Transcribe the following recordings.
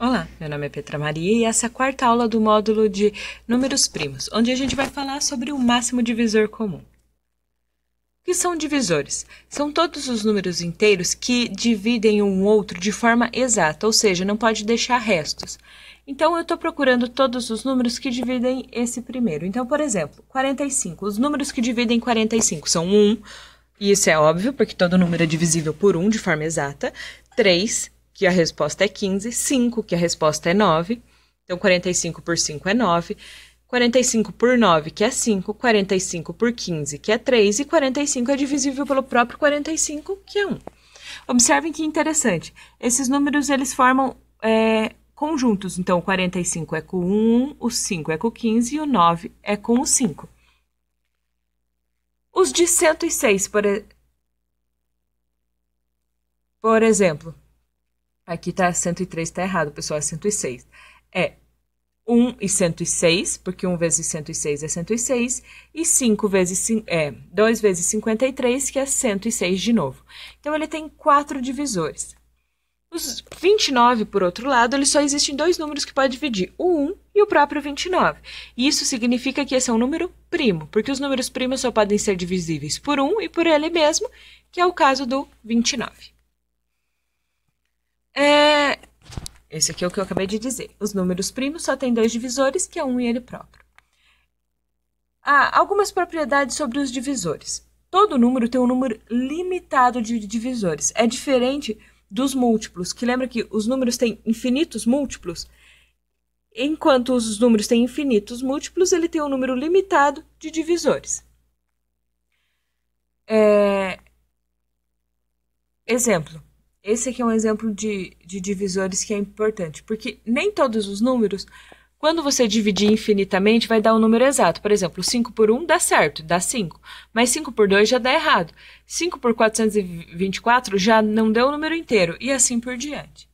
Olá, meu nome é Petra Maria e essa é a quarta aula do módulo de números primos, onde a gente vai falar sobre o máximo divisor comum. O que são divisores? São todos os números inteiros que dividem um outro de forma exata, ou seja, não pode deixar restos. Então, eu estou procurando todos os números que dividem esse primeiro. Então, por exemplo, 45. Os números que dividem 45 são 1, e isso é óbvio, porque todo número é divisível por 1 de forma exata, 3, que a resposta é 15, 5, que a resposta é 9. Então, 45 por 5 é 9. 45 por 9, que é 5, 45 por 15, que é 3, e 45 é divisível pelo próprio 45, que é 1. Observem que interessante. Esses números eles formam é, conjuntos. Então, é o 45 é, é com o 1, o 5 é com 15 e o 9 é com o 5. Os de 106, por, e... por exemplo, Aqui tá 103, tá errado, pessoal, é 106. É 1 e 106, porque 1 vezes 106 é 106, e 5 vezes é 2 vezes 53, que é 106 de novo. Então ele tem quatro divisores. Os 29, por outro lado, ele só existem dois números que pode dividir, o 1 e o próprio 29. E isso significa que esse é um número primo, porque os números primos só podem ser divisíveis por 1 e por ele mesmo, que é o caso do 29. É... Esse aqui é o que eu acabei de dizer. Os números primos só têm dois divisores, que é um e ele próprio. Há ah, algumas propriedades sobre os divisores. Todo número tem um número limitado de divisores. É diferente dos múltiplos, que lembra que os números têm infinitos múltiplos. Enquanto os números têm infinitos múltiplos, ele tem um número limitado de divisores. É... Exemplo: esse aqui é um exemplo de, de divisores que é importante, porque nem todos os números, quando você dividir infinitamente, vai dar o um número exato. Por exemplo, 5 por 1 dá certo, dá 5, mas 5 por 2 já dá errado. 5 por 424 já não deu o número inteiro, e assim por diante.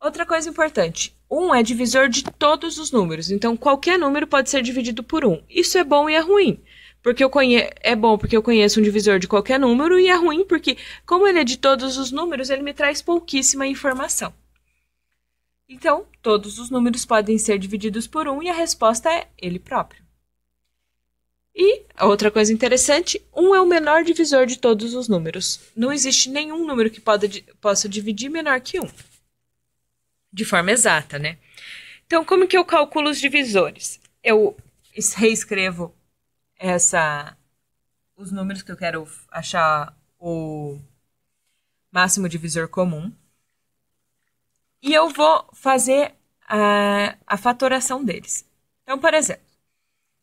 Outra coisa importante, 1 é divisor de todos os números, então qualquer número pode ser dividido por 1. Isso é bom e é ruim. Porque eu conhe... é bom porque eu conheço um divisor de qualquer número e é ruim porque, como ele é de todos os números, ele me traz pouquíssima informação. Então, todos os números podem ser divididos por um e a resposta é ele próprio. E outra coisa interessante, um é o menor divisor de todos os números. Não existe nenhum número que pode, possa dividir menor que um, de forma exata, né? Então, como que eu calculo os divisores? Eu reescrevo essa os números que eu quero achar o máximo divisor comum. E eu vou fazer a, a fatoração deles. Então, por exemplo,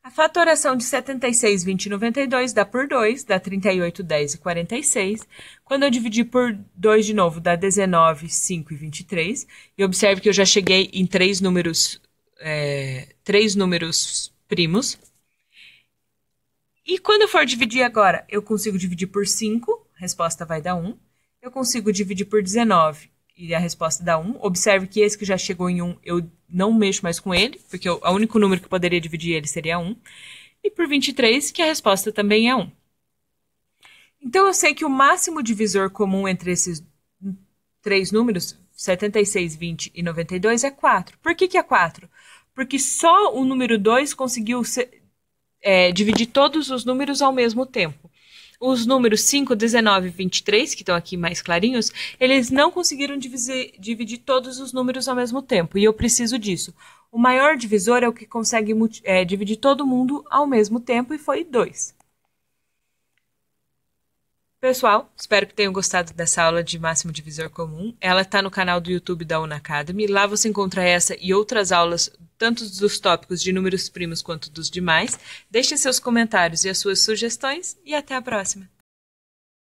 a fatoração de 76, 20 e 92 dá por 2, dá 38, 10 e 46. Quando eu dividir por 2 de novo, dá 19, 5 e 23. E observe que eu já cheguei em três números, é, três números primos. E quando eu for dividir agora, eu consigo dividir por 5, a resposta vai dar 1. Eu consigo dividir por 19 e a resposta dá 1. Observe que esse que já chegou em 1, eu não mexo mais com ele, porque o único número que eu poderia dividir ele seria 1. E por 23, que a resposta também é 1. Então, eu sei que o máximo divisor comum entre esses três números, 76, 20 e 92, é 4. Por que, que é 4? Porque só o número 2 conseguiu é, dividir todos os números ao mesmo tempo. Os números 5, 19 e 23, que estão aqui mais clarinhos, eles não conseguiram dividir, dividir todos os números ao mesmo tempo, e eu preciso disso. O maior divisor é o que consegue é, dividir todo mundo ao mesmo tempo, e foi 2. Pessoal, espero que tenham gostado dessa aula de máximo divisor comum. Ela está no canal do YouTube da Unacademy. Lá você encontra essa e outras aulas tanto dos tópicos de números primos quanto dos demais. Deixem seus comentários e as suas sugestões e até a próxima!